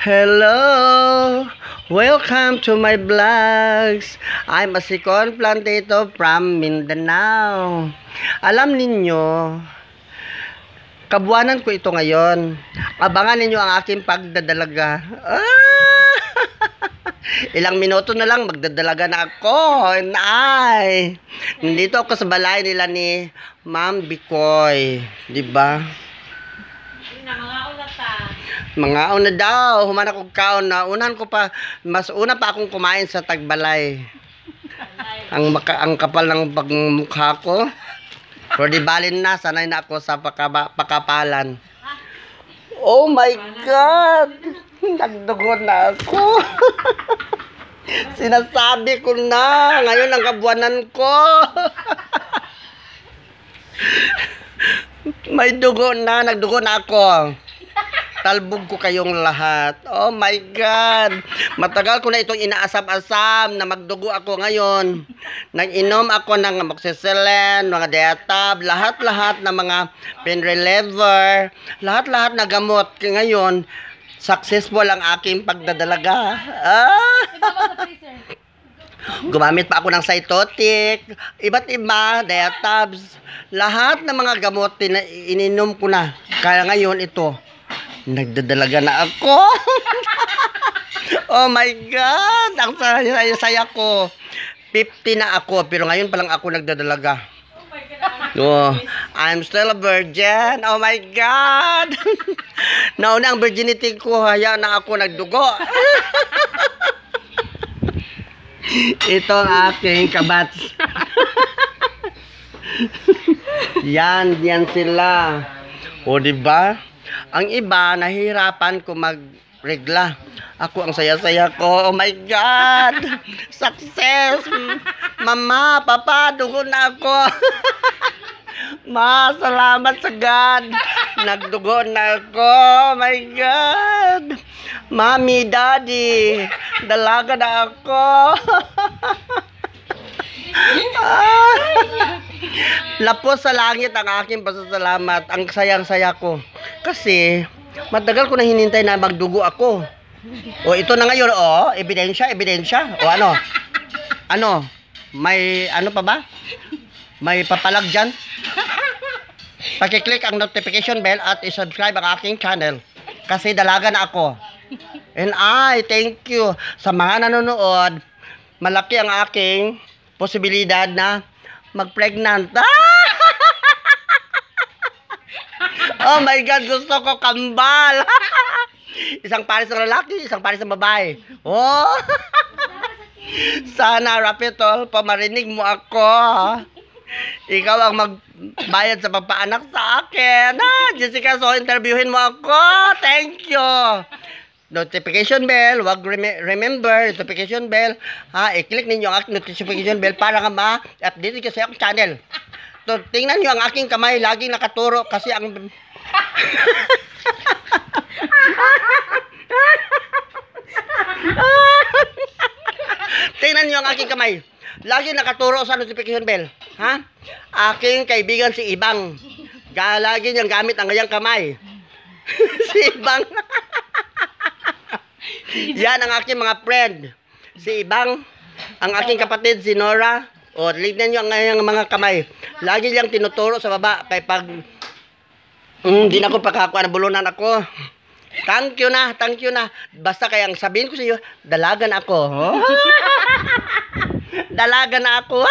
Hello! Welcome to my vlogs! I'm a Sikon Plantito from Mindanao. Alam ninyo, kabuanan ko ito ngayon. Abangan ninyo ang aking pagdadalaga. Ah! Ilang minuto na lang, magdadalaga na ako. And I, nandito ako sa balay nila ni Ma'am Bicoy. Diba? Hindi na mga mga una daw, humana kong kaon na unan ko pa, mas una pa akong kumain sa tagbalay. ang, maka, ang kapal ng pagmukha ko. Pero di balin na, sanay na ako sa pakaba, pakapalan. Oh my God! Nagdugo na ako. Sinasabi ko na, ngayon ang kabuanan ko. May dugo na, nagdugo na ako. Talbog ko kayong lahat. Oh my God. Matagal ko na itong inaasam-asam na magdugo ako ngayon. Nag-inom ako ng moxicillin, mga diatab, lahat-lahat ng mga pain lahat-lahat na gamot ngayon. Successful ang aking pagdadalaga. Ah! Gumamit pa ako ng cytotic, iba't iba, diatabs, lahat ng mga gamot na ininom ko na. Kaya ngayon ito, Nagdadalaga na ako. oh my God! Ang saya-saya ko. 50 na ako, pero ngayon pa lang ako nagdadalaga. Oh my God. I'm still a virgin. Oh my God! Nauna ang virginity ko, haya na ako nagdugo. Ito ang aking kabats. yan, yan sila. O, diba? ba? Ang iba, nahihirapan ko magregla. Ako ang saya-saya ko. Oh my God! Success! Mama, papa, dugo na ako. Ma, salamat sa God. Nagdugo na ako. Oh my God. Mami, Daddy, dalaga na ako. ah, lapos sa langit ang aking pasasalamat. Ang sayang-saya ko kasi matagal ko na hinintay na magdugo ako. O ito na ngayon, o, ebidensya, ebidensya. O ano? Ano? May ano pa ba? May papalag dyan? Pakiclick ang notification bell at i-subscribe ang aking channel. Kasi dalaga na ako. And I thank you sa mga nanonood. Malaki ang aking posibilidad na mag-pregnant. Ah! Oh my God, gusto ko kambal. isang pares ng lalaki, isang pares ng babae. Oh! Sana, Rapitol, pamarinig mo ako. Ikaw ang magbayad sa papaanak sa akin. Ah, Jessica, so interviewin mo ako. Thank you. Notification bell, wag rem remember, notification bell. Ha, i-click ninyo ang notification bell para ka ma-update ko sa akong channel. So, tingnan nyo ang aking kamay, laging nakaturo kasi ang Tingnan niyo ang aking kamay. Lagi nakaturo sa notification bell. Ha? Aking kaibigan si Ibang. Lagi niyang gamit ang kanyang kamay. si Ibang. Yan ang aking mga friend. Si Ibang, ang aking kapatid si Nora. O, tignan niyo ang mga kamay. Lagi niyang tinuturo sa baba kay pag Mm, na ako pakakuha na bulunan ako. Thank you na, thank you na. Basta kaya ang sabihin ko sa iyo, dalagan ako. Oh? dalagan ako.